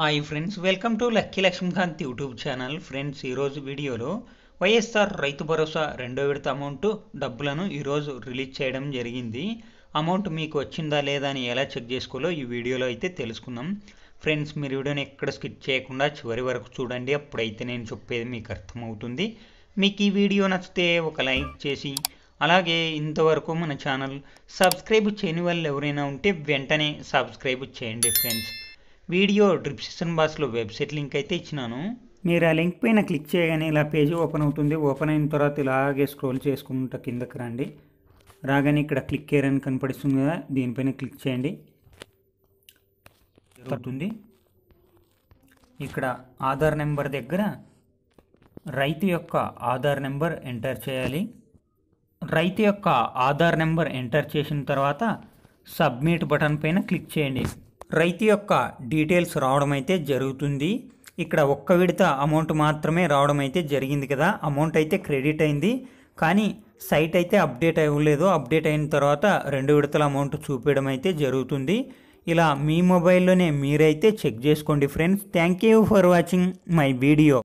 hi friends welcome to lucky Lakshmikant YouTube channel friends ఈరోజు వీడియోలో వైఎస్ఆర్ రైతు భరోసా రెండో విడత అమౌంట్ డబ్బులను ఈరోజు రిలీజ్ చేయడం జరిగింది అమౌంట్ మీకు వచ్చిందా లేదా అని ఎలా చెక్ చేసుకోవాలో ఈ వీడియోలో అయితే తెలుసుకుందాం ఫ్రెండ్స్ మీరు వీడియోని ఎక్కడ స్కిప్ చేయకుండా చివరి వరకు చూడండి అప్పుడైతే నేను చెప్పేది మీకు అర్థమవుతుంది మీకు ఈ వీడియో నచ్చితే ఒక లైక్ చేసి అలాగే ఇంతవరకు మన ఛానల్ సబ్స్క్రైబ్ చేయని వాళ్ళు ఎవరైనా ఉంటే వెంటనే సబ్స్క్రైబ్ చేయండి ఫ్రెండ్స్ వీడియో డిస్క్రిప్షన్ బాక్స్లో వెబ్సైట్ లింక్ అయితే ఇచ్చినాను మీరు ఆ లింక్ పైన క్లిక్ చేయగానే ఇలా పేజ్ ఓపెన్ అవుతుంది ఓపెన్ అయిన తర్వాత ఇలాగే స్క్రోల్ చేసుకుంటా కిందకి రండి రాగానే ఇక్కడ క్లిక్ కేర్ కనపడిస్తుంది కదా దీనిపైన క్లిక్ చేయండి జరుగుతుంది ఇక్కడ ఆధార్ నెంబర్ దగ్గర రైతు యొక్క ఆధార్ నెంబర్ ఎంటర్ చేయాలి రైతు యొక్క ఆధార్ నెంబర్ ఎంటర్ చేసిన తర్వాత సబ్మిట్ బటన్ పైన క్లిక్ చేయండి రైతు యొక్క డీటెయిల్స్ రావడం అయితే జరుగుతుంది ఇక్కడ ఒక్క విడత అమౌంట్ మాత్రమే రావడం అయితే జరిగింది కదా అమౌంట్ అయితే క్రెడిట్ అయింది కానీ సైట్ అయితే అప్డేట్ అవ్వలేదు అప్డేట్ అయిన తర్వాత రెండు విడతల అమౌంట్ చూపించడం అయితే జరుగుతుంది ఇలా మీ మొబైల్లోనే మీరైతే చెక్ చేసుకోండి friends thank you for watching my video